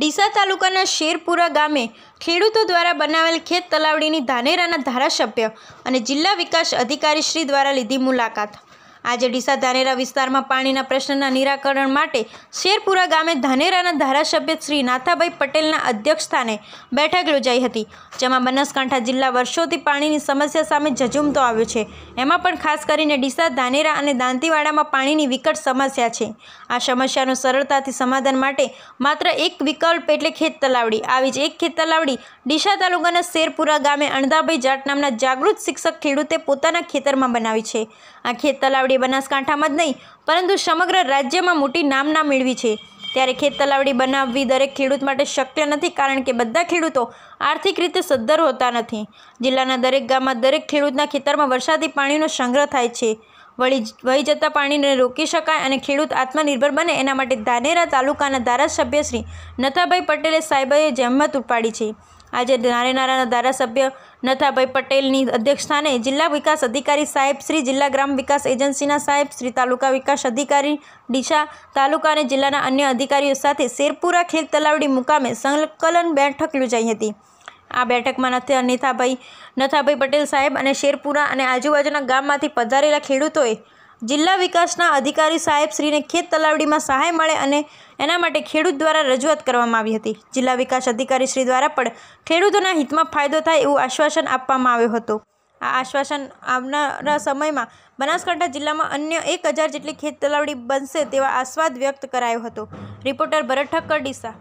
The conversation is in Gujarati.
ડીસા તાલુકાના શેરપુરા ગામે ખેડૂતો દ્વારા બનાવેલ ખેત તલાવડીની ધાનેરાના ધારાસભ્ય અને જિલ્લા વિકાસ અધિકારી શ્રી દ્વારા લીધી મુલાકાત આજે ડીસા ધાનેરા વિસ્તારમાં પાણીના પ્રશ્નના નિરાકરણ માટે શેરપુરા ગામે ધાનેરાના ધારાસભ્ય શ્રી નાથાભાઈ પટેલના અધ્યક્ષસ્થાને બેઠક યોજાઈ હતી જેમાં બનાસકાંઠા જિલ્લા વર્ષોથી પાણીની સમસ્યા સામે ઝઝૂમતો આવ્યો છે એમાં પણ ખાસ કરીને ડીસા ધાનેરા અને દાંતીવાડામાં પાણીની વિકટ સમસ્યા છે આ સમસ્યાનું સરળતાથી સમાધાન માટે માત્ર એક વિકલ્પ એટલે ખેત તલાવડી આવી જ એક ખેત તલાવડી ડીસા તાલુકાના શેરપુરા ગામે અણધાભાઈ જાટ નામના જાગૃત શિક્ષક ખેડૂતે પોતાના ખેતરમાં બનાવી છે આ ખેત તલાવડી ખાલી બનાસકાંઠામાં જ નહીં પરંતુ સમગ્ર રાજ્યમાં મોટી નામના મેળવી છે ત્યારે ખેત તલાવડી બનાવવી દરેક ખેડૂત માટે શક્ય નથી કારણ કે બધા ખેડૂતો આર્થિક રીતે સદ્ધર હોતા નથી જિલ્લાના દરેક ગામમાં દરેક ખેડૂતના ખેતરમાં વરસાદી પાણીનો સંગ્રહ થાય છે વળી વહી જતા પાણીને રોકી શકાય અને ખેડૂત આત્મનિર્ભર બને એના માટે ધાનેરા તાલુકાના ધારાસભ્ય શ્રી નથાભાઈ પટેલે સાહેબાએ જહેમત ઉપાડી છે આજે નારેનારાના ધારાસભ્ય નથાભાઈ પટેલની અધ્યક્ષસ્થાને જિલ્લા વિકાસ અધિકારી સાહેબ શ્રી જિલ્લા ગ્રામ વિકાસ એજન્સીના સાહેબ શ્રી તાલુકા વિકાસ અધિકારી ડીસા તાલુકા અને જિલ્લાના અન્ય અધિકારીઓ સાથે શેરપુરા ખેલ તલાવડી મુકામે સંકલન બેઠક યોજાઈ હતી આ બેઠકમાં નથી નીથાભાઈ નથાભાઈ પટેલ સાહેબ અને શેરપુરા અને આજુબાજુના ગામમાંથી પધારેલા ખેડૂતોએ જિલ્લા વિકાસના અધિકારી સાહેબ શ્રીને ખેત તલાવડીમાં સહાય મળે અને એના માટે ખેડૂત દ્વારા રજૂઆત કરવામાં આવી હતી જિલ્લા વિકાસ અધિકારી શ્રી દ્વારા પણ ખેડૂતોના હિતમાં ફાયદો થાય એવું આશ્વાસન આપવામાં આવ્યું હતું આ આશ્વાસન આવનારા સમયમાં બનાસકાંઠા જિલ્લામાં અન્ય એક હજાર જેટલી ખેત તલાવડી બનશે તેવા આસ્વાદ વ્યક્ત કરાયો હતો રિપોર્ટર ભરત ઠક્કર ડીસા